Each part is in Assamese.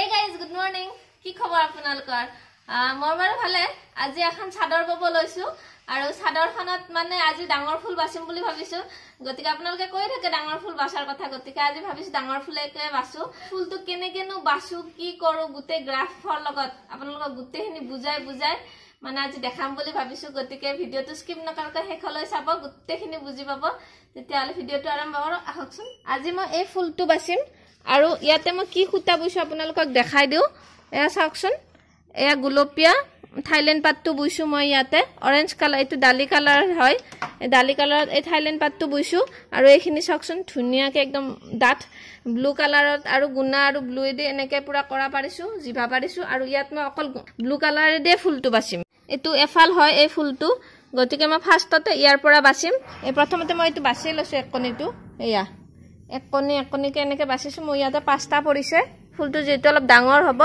এই গাইজ গুড মৰ্ণিং কি খবৰ আপোনালোকৰ মোৰ বাৰু ভালে আজি এখন চাদৰ বব লৈছোঁ আৰু চাদৰখনত মানে আজি ডাঙৰ ফুল বাচিম বুলি ভাবিছোঁ গতিকে আপোনালোকে কৈ থাকে ডাঙৰ ফুল বাচাৰ কথা গতিকে আজি ভাবিছোঁ ডাঙৰ ফুলকে বাচোঁ ফুলটো কেনেকেনো বাচোঁ কি কৰোঁ গোটেই গ্ৰাফৰ লগত আপোনালোকক গোটেইখিনি বুজাই বুজাই মানে আজি দেখাম বুলি ভাবিছোঁ গতিকে ভিডিঅ'টো স্কিপ নকৰাকৈ শেষলৈ চাব গোটেইখিনি বুজি পাব তেতিয়াহ'লে ভিডিঅ'টো আৰম্ভ কৰক আহকচোন আজি মই এই ফুলটো বাচিম আৰু ইয়াতে মই কি সূতা বৈছোঁ আপোনালোকক দেখাই দিওঁ এয়া চাওকচোন এয়া গোলপীয়া থাইলেণ্ড পাতটো বৈছোঁ মই ইয়াতে অৰেঞ্জ কালাৰ এইটো দালি কালাৰ হয় এই দালি কালাৰত এই থাইলেণ্ড পাতটো বৈছোঁ আৰু এইখিনি চাওকচোন ধুনীয়াকৈ একদম ডাঠ ব্লু কালাৰত আৰু গুণা আৰু ব্লুৱেদি এনেকৈ পূৰা কৰা পাৰিছোঁ জিভা পাৰিছোঁ আৰু ইয়াত মই অকল ব্লু কালাৰেদিয়ে ফুলটো বাচিম এইটো এফাল হয় এই ফুলটো গতিকে মই ফাৰ্ষ্টতে ইয়াৰ পৰা বাচিম এই প্ৰথমতে মই এইটো বাচিয়ে লৈছোঁ এক কণীটো এয়া এক কণী এক কণীকে এনেকে বাচিছোঁ মোৰ ইয়াতে পাঁচটা পৰিছে ফুলটো যিহেতু অলপ ডাঙৰ হ'ব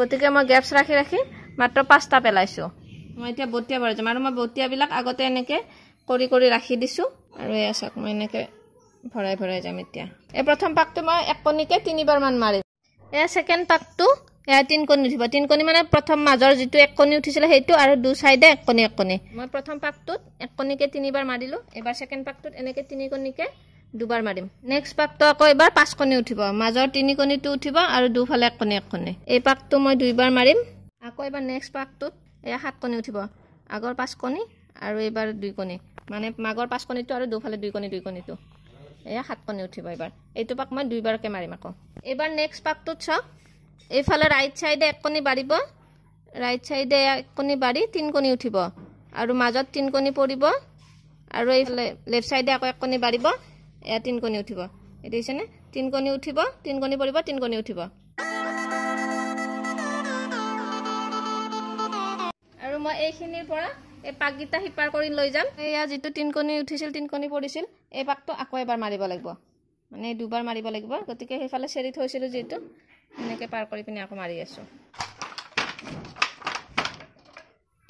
গতিকে মই গেপছ ৰাখি ৰাখি মাত্ৰ পাঁচটা পেলাইছোঁ মই এতিয়া বটিয়া ভৰাই যাম আৰু মই বটিয়াবিলাক আগতে এনেকে কৰি কৰি ৰাখি দিছোঁ আৰু এয়া চাওক মই এনেকে ভৰাই ভৰাই যাম এতিয়া এই প্ৰথম পাকটো মই এক কণীকে তিনিবাৰমান মাৰিম এয়া ছেকেণ্ড পাকটো এয়া কণী উঠিব কণী মানে প্ৰথম মাজৰ যিটো এক কণী উঠিছিলে সেইটো আৰু দুই চাইডে এক কণী এক কণী মই প্ৰথম পাকটোত এক কণীকে তিনিবাৰ মাৰিলোঁ এইবাৰ ছেকেণ্ড পাকটোত এনেকে তিনিকণীকে দুবাৰ মাৰিম নেক্সট পাকটো আকৌ এবাৰ পাঁচ কণী উঠিব মাজৰ তিনি কণীটো উঠিব আৰু দুফালে এক কণী এক কণী এই পাকটো মই দুইবাৰ মাৰিম আকৌ এবাৰ নেক্সট পাকটোত এয়া সাত কণী উঠিব আগৰ পাঁচ কণী আৰু এইবাৰ দুই কণী মানে মাগৰ পাঁচ কণীটো আৰু দুফালে দুই কণী দুই কণীটো এয়া সাত কণী উঠিব এইবাৰ এইটো পাক মই দুইবাৰকৈ মাৰিম আকৌ এইবাৰ নেক্সট পাকটোত চাওক এইফালে ৰাইট ছাইডে এক কণী বাঢ়িব ৰাইট ছাইডে এক কণী বাঢ়ি তিনি কণী উঠিব আৰু মাজত তিনি কণী পৰিব আৰু এইফালে লেফ্ট ছাইডে আকৌ এক কণী বাঢ়িব এয়া তিনি কণী উঠিব এতিয়া দেখিছেনে তিনি কণী উঠিব তিনি কণী পৰিব তিনি কণী উঠিব আৰু মই এইখিনিৰ পৰা এই পাকগিটা সিপাৰ কৰি লৈ যাম এয়া যিটো তিনিকণী উঠিছিল তিনিকণী পৰিছিল এই পাকটো আকৌ এবাৰ মাৰিব লাগিব মানে দুবাৰ মাৰিব লাগিব গতিকে সেইফালে চেৰি থৈছিলোঁ যিহেতু এনেকৈ পাৰ কৰি পিনে আকৌ মাৰি আছোঁ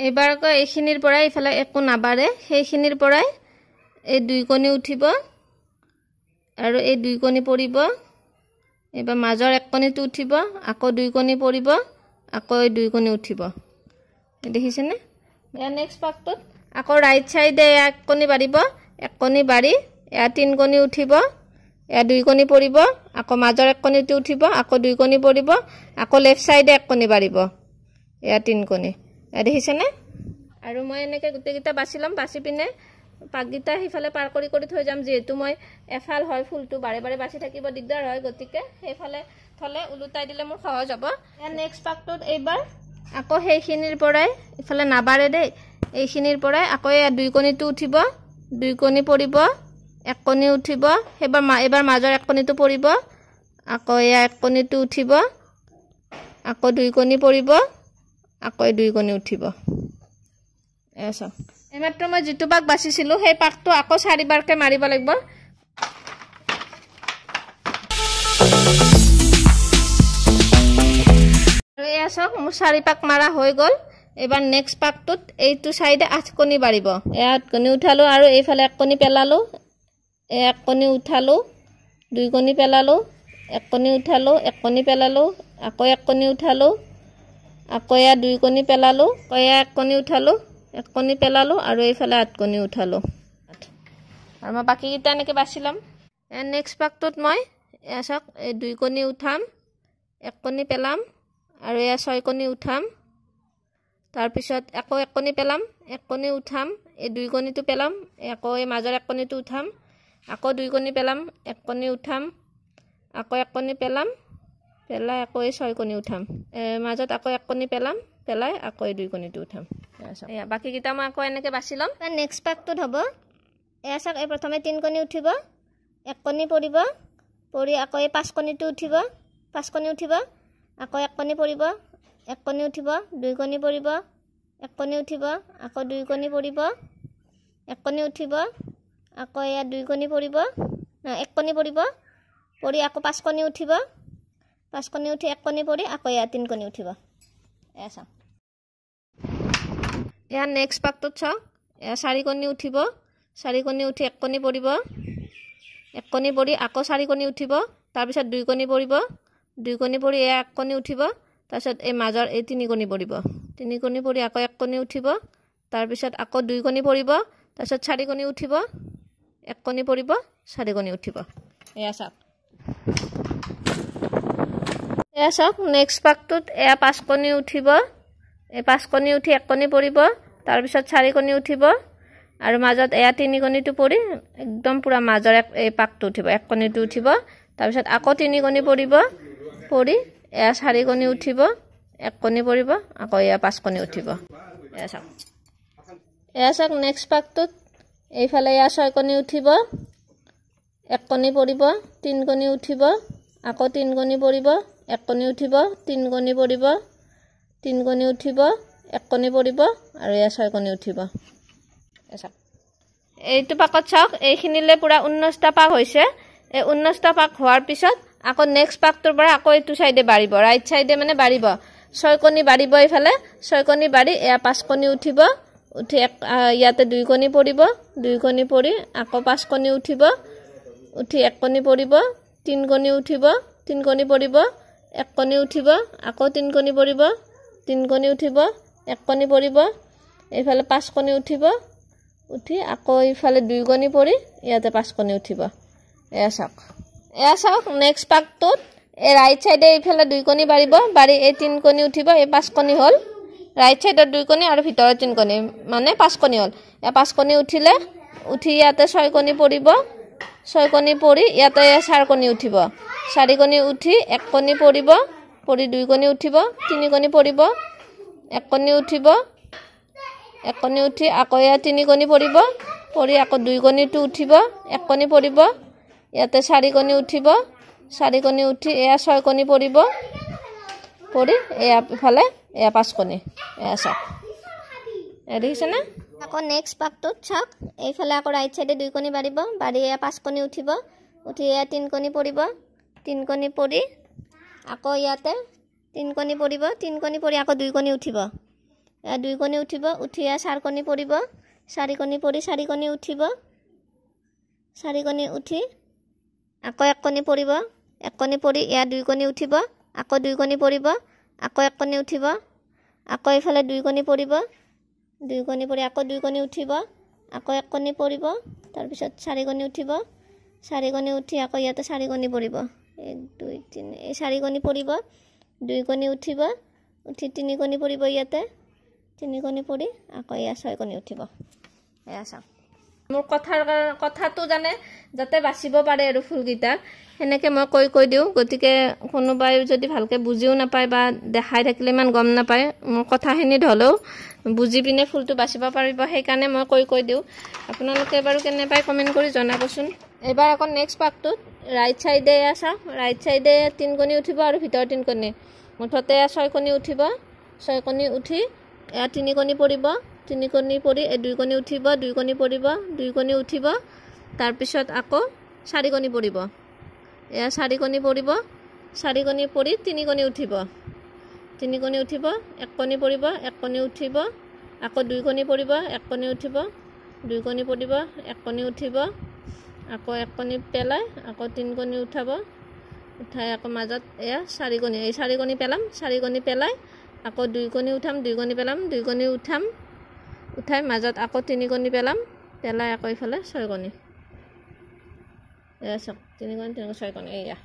এইবাৰ এইখিনিৰ পৰাই এইফালে একো নাবাঢ়ে সেইখিনিৰ পৰাই এই দুইকণী উঠিব আৰু এই দুই কণী পৰিব এইবাৰ মাজৰ এক কণীটো উঠিব আকৌ দুই কণী পৰিব আকৌ এই দুই কণী উঠিব দেখিছেনে ইয়াৰ নেক্সট পাকটোত আকৌ ৰাইট ছাইডে এয়া এক কণী বাঢ়িব এক কণী বাঢ়ি এয়া কণী উঠিব এয়া দুই কণী পৰিব আকৌ মাজৰ এক কণীটো উঠিব আকৌ দুই কণী পৰিব আকৌ লেফ্ট ছাইডে এক কণী বাঢ়িব এয়া এয়া দেখিছেনে আৰু মই এনেকৈ গোটেইকেইটা বাচি ল'ম বাচি পিনে পাকগিটা সিফালে পাৰ কৰি কৰি থৈ যাম যিহেতু মই এফাল হয় ফুলটো বাৰে বাৰে বাচি থাকিব দিগদাৰ হয় গতিকে সেইফালে থলে ওলোটাই দিলে মোৰ সহজ হ'ব নেক্সট পাকটোত এইবাৰ আকৌ সেইখিনিৰ পৰাই ইফালে নাবাৰে দেই এইখিনিৰ পৰাই আকৌ এই দুই কণীটো উঠিব দুই কণী পৰিব এক কণী উঠিব সেইবাৰ এইবাৰ মাজৰ এক কণীটো পৰিব আকৌ এয়া এক কণীটো উঠিব আকৌ দুই কণী পৰিব আকৌ দুই কণী উঠিব এয়া চাওক এইমাত্ৰ মই যিটো পাক বাচিছিলোঁ সেই পাকটো আকৌ চাৰিবাৰকৈ মাৰিব লাগিব আৰু এয়া চাওক মোৰ চাৰি পাক মাৰা হৈ গ'ল এইবাৰ নেক্সট পাকটোত এইটো চাইডে আঠ কণী বাঢ়িব এয়া আঠ কণী উঠালোঁ আৰু এইফালে এক কণী পেলালোঁ এক কণী উঠালোঁ দুই কণী পেলালোঁ এক কণী উঠালোঁ এক কণী পেলালোঁ আকৌ এক কণী উঠালোঁ আকৌ এয়া দুই কণী পেলালোঁ আকৌ এয়া এক কণী উঠালোঁ এক কণী পেলালোঁ আৰু এইফালে আঠ কণী উঠালোঁ আৰু মই বাকীকেইটা এনেকৈ বাচি ল'ম নেক্সট পাকটোত মই এয়া চাওক এই দুই কণী উঠাম এক কণী পেলাম আৰু এয়া ছয় কণী উঠাম তাৰপিছত আকৌ এক কণী পেলাম এক কণী উঠাম এই দুই কণীটো পেলাম আকৌ এই মাজৰ এক কণীটো উঠাম আকৌ দুই কণী পেলাম এক কণী উঠাম আকৌ এক কণী পেলাম পেলাই আকৌ এই ছয় কণী উঠাম মাজত আকৌ এক কণী পেলাম পেলাই আকৌ এই দুই কণীটো উঠাম বাকীকেইটা মই আকৌ এনেকৈ বাছি ল'ম নেক্সট পাকটোত হ'ব এয়া চাওক এই প্ৰথমে তিনিকণী উঠিব এক কণী পৰিব পৰি আকৌ এই পাঁচকণীটো উঠিব পাঁচকণী উঠিব আকৌ এক কণী পৰিব এক কণী উঠিব দুই কণী পৰিব এক কণী উঠিব আকৌ দুই কণী পৰিব এক কণী উঠিব আকৌ এয়া দুই কণী পৰিব এক কণী পৰিব পৰি আকৌ পাঁচকণী উঠিব পাঁচকণী উঠি এক কণী পৰি আকৌ এয়া তিনিকণী উঠিব এয়া চাওক এয়া নেক্সট পাকটোত চাওক এয়া চাৰিকণী উঠিব চাৰি কণী উঠি এক কণী পৰিব এক কণী পৰি আকৌ চাৰি কণী উঠিব তাৰপিছত দুই কণী পৰিব দুই কণী পৰি এয়া এক কণী উঠিব তাৰপিছত এই মাজৰ এই তিনিকণী পৰিব তিনিকণী পৰি আকৌ এক কণী উঠিব তাৰপিছত আকৌ দুই কণী পৰিব তাৰপিছত চাৰি কণী উঠিব এক কণী পৰিব চাৰিকণী উঠিব এয়া চাওক এয়া চাওক নেক্সট পাকটোত এয়া পাঁচকণী উঠিব এই পাঁচকণী উঠি এক কণী পৰিব তাৰপিছত কণী উঠিব আৰু মাজত এয়া কণীটো পৰি একদম পূৰা মাজৰ এক এই পাকটো উঠিব এক কণীটো উঠিব তাৰপিছত আকৌ তিনি কণী পৰিব পৰি এয়া চাৰি কণী উঠিব এক কণী পৰিব আকৌ এয়া পাঁচ কণী উঠিব এয়া চাওক এয়া চাওক নেক্সট পাকটোত এইফালে এয়া ছয় কণী উঠিব এক কণী পৰিব কণী উঠিব আকৌ কণী পৰিব এক কণী উঠিব কণী পৰিব কণী উঠিব এক কণী পৰিব আৰু এয়া ছয় কণী উঠিব চাওক এইটো পাকত চাওক এইখিনিলৈ পূৰা ঊনৈছটা পাক হৈছে এই ঊনৈছটা পাক হোৱাৰ পিছত আকৌ নেক্সট পাকটোৰ পৰা আকৌ এইটো ছাইডে বাঢ়িব ৰাইট ছাইডে মানে বাঢ়িব ছয় কণী বাঢ়িব এইফালে ছয় কণী বাঢ়ি এয়া পাঁচ কণী উঠিব উঠি এক ইয়াতে দুই কণী পৰিব দুই কণী পৰি আকৌ পাঁচ কণী উঠিব উঠি এক কণী পৰিব তিন কণী উঠিব তিন কণী পৰিব এক কণী উঠিব আকৌ তিন কণী পৰিব তিন কণী উঠিব এক কণী পৰিব এইফালে পাঁচ কণী উঠিব উঠি আকৌ এইফালে দুই কণী পৰি ইয়াতে পাঁচ কণী উঠিব এয়া চাওক এয়া চাওক নেক্সট পাকটোত এই ৰাইট চাইডে এইফালে দুই কণী বাঢ়িব বাঢ়ি এই তিনি কণী উঠিব এই পাঁচ কণী হ'ল ৰাইট চাইডত দুই কণী আৰু ভিতৰত তিনি কণী মানে পাঁচ কণী হ'ল এয়া পাঁচ কণী উঠিলে উঠি ইয়াতে ছয় কণী পৰিব ছয় কণী পৰি ইয়াতে চাৰি কণী উঠিব চাৰি কণী উঠি এক কণী পৰিব পৰি দুই কণী উঠিব তিনি কণী পৰিব এক কণী উঠিব এক কণী উঠি আকৌ ইয়াত তিনিকণী পৰিব পৰি আকৌ দুই দুইকণীটো উঠিব এক কণী পৰিব ইয়াতে চাৰি কণী উঠিব চাৰি কণী উঠি এয়া ছয়কণী পৰিব পৰি এয়া ইফালে এয়া পাঁচকণী এয়া চাওক এয়া দেখিছেনে আকৌ নেক্সট পাকটোত চাওক এইফালে আকৌ ৰাইট ছাইডে কণী বাঢ়িব বাঢ়ি এয়া পাঁচ কণী উঠিব উঠি এয়া তিনিকণী পৰিব কণী পৰি আকৌ ইয়াতে তিনিকণী পৰিব তিনিকণী পৰি আকৌ দুই কণী উঠিব দুই কণী উঠিব উঠি চাৰিকণী পৰিব চাৰিকণী পৰি চাৰিকণী উঠিব চাৰিকণী উঠি আকৌ এক কণী পৰিব এক কণী পৰি ইয়াৰ দুই কণী উঠিব আকৌ দুই কণী পৰিব আকৌ এক কণী উঠিব আকৌ এইফালে দুই কণী পৰিব দুই কণী পৰি আকৌ দুই কণী উঠিব আকৌ এক কণী পৰিব তাৰপিছত চাৰিকণী উঠিব চাৰিকণী উঠি আকৌ ইয়াতে চাৰিকণী পৰিব এক দুই তিনি এই চাৰিকণী পৰিব দুই কণী উঠিব উঠি তিনি কণী পৰিব ইয়াতে তিনি কণী পৰি আকৌ এয়া ছয় কণী উঠিব এয়া চাওক মোৰ কথাৰ কাৰণে কথাটো জানে যাতে বাচিব পাৰে আৰু ফুলকেইটা সেনেকৈ মই কৈ কৈ দিওঁ গতিকে কোনোবাই যদি ভালকৈ বুজিও নাপায় বা দেখাই থাকিলে ইমান গম নাপায় মোৰ কথাখিনি ধলেও বুজি পিনে ফুলটো বাচিব পাৰিব সেইকাৰণে মই কৈ কৈ দিওঁ আপোনালোকে বাৰু কেনেবাই কমেণ্ট কৰি জনাবচোন এইবাৰ আকৌ নেক্সট পাকটোত ৰাইট চাইডে চাওঁ ৰাইট চাইডে তিনিকণী উঠিব আৰু ভিতৰৰ তিনিকণী মুঠতে ছয়কণী উঠিব ছয়কণী উঠি এয়া তিনিকণী পৰিব তিনিকণী পৰি এই কণী উঠিব দুই কণী পৰিব দুই কণী উঠিব তাৰপিছত আকৌ চাৰিকণী পৰিব এয়া চাৰিকণী পৰিব চাৰিকণী পৰি তিনিকণী উঠিব তিনিকণী উঠিব এক কণী পৰিব এক কণী উঠিব আকৌ দুই কণী পৰিব এক কণী উঠিব দুই কণী পৰিব এক কণী উঠিব আকৌ এক কণী পেলাই আকৌ তিনিকণী উঠাব উঠাই আকৌ মাজত এয়া চাৰি কণী এই চাৰিকণী পেলাম চাৰিকণী পেলাই আকৌ দুই কণী উঠাম দুই কণী পেলাম দুই কণী উঠাম উঠাই মাজত আকৌ তিনিকণী পেলাম পেলাই আকৌ এইফালে ছয় কণী এয়া চাওক কণী তিনি তিনিকণী ছয়কণী এয়া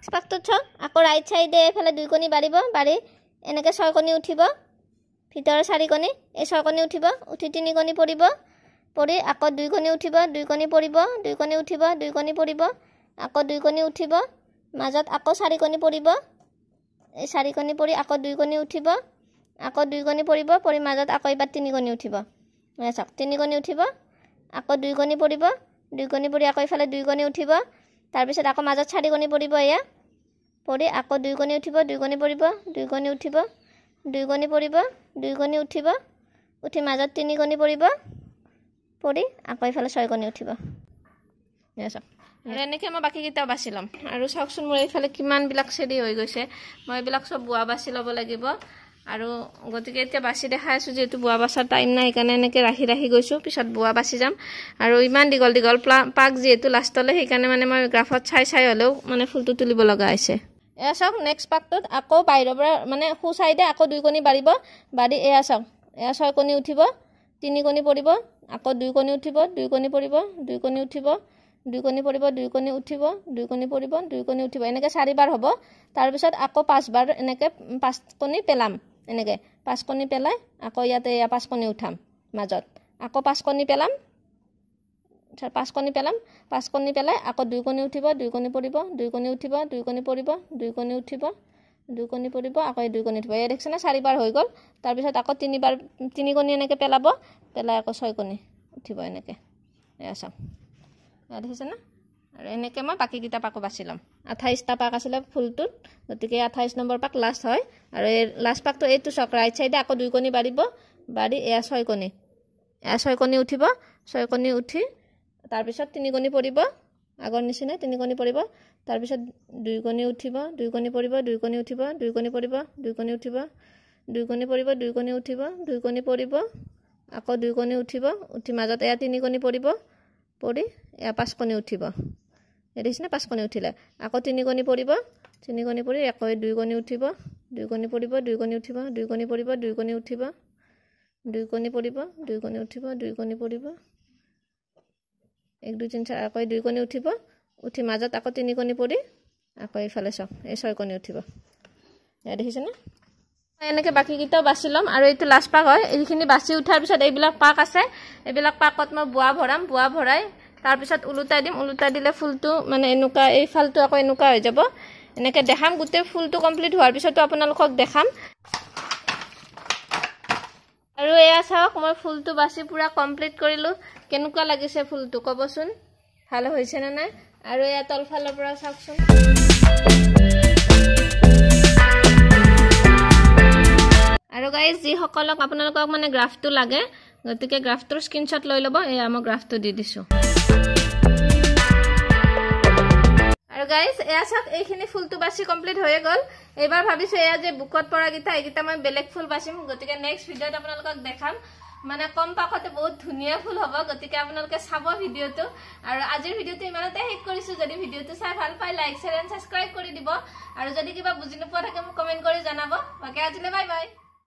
ফিচপাকটোত চাওক আকৌ ৰাইট চাইডে এইফালে দুই কণী বাঢ়িব বাঢ়ি এনেকৈ ছয়কণী উঠিব ভিতৰৰ চাৰি কণী এই ছয়কণী উঠিব উঠি তিনিকণী পৰিব পৰি আকৌ দুই কণী উঠিব দুই কণী পৰিব দুই কণী উঠিব দুই কণী পৰিব আকৌ দুই কণী উঠিব মাজত আকৌ চাৰি কণী পৰিব এই চাৰি কণী পৰি আকৌ দুই কণী উঠিব আকৌ দুই কণী পৰিব পৰি মাজত আকৌ এইবাৰ তিনি কণী উঠিব চাওক তিনি কণী উঠিব আকৌ দুই কণী পৰিব দুই কণী পৰি আকৌ এইফালে দুই কণী উঠিব তাৰপিছত আকৌ মাজত চাৰি কণী পৰিব এয়া পৰি আকৌ দুই কণী উঠিব দুই কণী পৰিব দুই কণী উঠিব দুই কণী পৰিব দুই কণী উঠিব উঠি মাজত তিনি কণী পৰিব কৰি আকৌ এইফালে ছয়গনী উঠিব এনেকৈ মই বাকীকেইটাও বাচি ল'ম আৰু চাওকচোন মোৰ এইফালে কিমানবিলাক চেৰি হৈ গৈছে মই এইবিলাক চব বোৱা বাচি ল'ব লাগিব আৰু গতিকে এতিয়া বাচি দেখাই আছোঁ যিহেতু বোৱা বাচাৰ টাইম নাই সেইকাৰণে এনেকৈ ৰাখি ৰাখি গৈছোঁ পিছত বোৱা বাচি যাম আৰু ইমান দীঘল দীঘল প্লা পাক যিহেতু লাষ্টলৈ সেইকাৰণে মানে মই গ্ৰাফত চাই চাই হ'লেও মানে ফুলটো তুলিব লগা হৈছে এয়া চাওক নেক্সট পাকটোত আকৌ বাহিৰৰ পৰা মানে সোঁ চাইডে আকৌ দুই কণী বাঢ়িব বাঢ়ি এয়া চাওক এয়া ছয় কণী উঠিব তিনি কণী পৰিব আকৌ দুই কণী উঠিব দুই কণী পৰিব দুই কণী উঠিব দুই কণী পৰিব দুই কণী উঠিব দুই কণী পৰিব দুই কণী উঠিব এনেকৈ চাৰিবাৰ হ'ব তাৰপিছত আকৌ পাঁচবাৰ এনেকৈ পাঁচ কণী পেলাম এনেকৈ পাঁচ কণী পেলাই আকৌ ইয়াতে এয়া পাঁচ কণী উঠাম মাজত আকৌ পাঁচ কণী পেলাম পাঁচ কণী পেলাম পাঁচ কণী পেলাই আকৌ দুই কণী উঠিব দুই কণী পৰিব দুই কণী উঠিব দুই কণী পৰিব দুই কণী উঠিব দুই কণী পৰিব আকৌ এই দুই কণী থ'ব ইয়াত দেখিছেনে চাৰিবাৰ হৈ গ'ল তাৰপিছত আকৌ তিনিবাৰ তিনি কণী এনেকৈ পেলাব পেলাই আকৌ ছয় কণী উঠিব এনেকৈ এয়া চাওক ইয়াত দেখিছেনে আৰু এনেকৈ মই বাকীকেইটা পাকো বাচি ল'ম আঠাইছটা পাক আছিলে ফুলটোত গতিকে আঠাইছ নম্বৰ পাক লাষ্ট হয় আৰু এই লাষ্ট পাকটো এইটো চাওক ৰাইট ছাইডে আকৌ দুই কণী বাঢ়িব বাঢ়ি এয়া ছয় কণী এয়া ছয় কণী উঠিব ছয় কণী উঠি তাৰপিছত তিনি কণী পৰিব আগৰ নিচিনাই তিনি কণী পৰিব তাৰপিছত কণী উঠিব দুই কণী পৰিব দুই কণী উঠিব দুই কণী পৰিব দুই কণী উঠিব দুই কণী পৰিব দুই কণী উঠিব দুই কণী পৰিব আকৌ দুই কণী উঠিব উঠি মাজত এয়া তিনিকণী পৰিব পৰি এয়া পাঁচকণী উঠিব এইটো পাঁচ কণী উঠিলে আকৌ তিনিকণী পৰিব তিনিকণী পৰি আকৌ দুই কণী উঠিব দুই কণী পৰিব দুই কণী উঠিব দুই কণী পৰিব দুই কণী উঠিব দুই কণী পৰিব দুই কণী উঠিব দুই কণী পৰিব এক দুই তিনি চাৰি আকৌ কণী উঠিব উঠি মাজত আকৌ তিনিকণি পৰি আকৌ এইফালে চাওক এই ছয়কণি উঠিব ইয়াত দেখিছেনে মই এনেকৈ বাকীকেইটাও বাচি ল'ম আৰু এইটো লাষ্ট পাক হয় এইখিনি বাচি উঠাৰ পিছত এইবিলাক পাক আছে এইবিলাক পাকত মই বোৱা ভৰাম বোৱা ভৰাই তাৰপিছত ওলোটাই দিম ওলোটাই দিলে ফুলটো মানে এনেকুৱা এইফালটো আকৌ এনেকুৱা হৈ যাব এনেকৈ দেখাম গোটেই ফুলটো কমপ্লিট হোৱাৰ পিছতো আপোনালোকক দেখাম আৰু এয়া চাওক মই ফুলটো বাচি পূৰা কমপ্লিট কৰিলোঁ কেনেকুৱা লাগিছে ফুলটো ক'বচোন ভাল হৈছেনে নাই আৰু এয়া তলফালৰ পৰা চাওকচোন আৰু গাইজ যিসকলক আপোনালোকক মানে গ্ৰাফটো লাগে গতিকে গ্ৰাফটোৰ স্ক্ৰীনশ্বট লৈ ল'ব এয়া মই গ্ৰাফটো দি দিছোঁ আৰু গাইজ এয়া চাওক এইখিনি ফুলটো বাচি কমপ্লিট হৈয়ে গ'ল এইবাৰ ভাবিছোঁ এয়া যে বুকত পৰাকেইটা এইকেইটা মই বেলেগ ফুল বাচিম গতিকে নেক্সট ভিডিঅ'ত আপোনালোকক দেখাম মানে কম পাকতে বহুত ধুনীয়া ফুল হব গতিকে আপোনালোকে চাব ভিডিঅ'টো আৰু আজিৰ ভিডিঅ'টো ইমানতে শেষ কৰিছোঁ যদি ভিডিঅ'টো চাই ভাল পাই লাইক শ্বেয়াৰ এণ্ড ছাবস্ক্ৰাইব কৰি দিব আৰু যদি কিবা বুজি নোপোৱা থাকে মোক কমেণ্ট কৰি জনাব বাকী আজিলৈ বাই বাই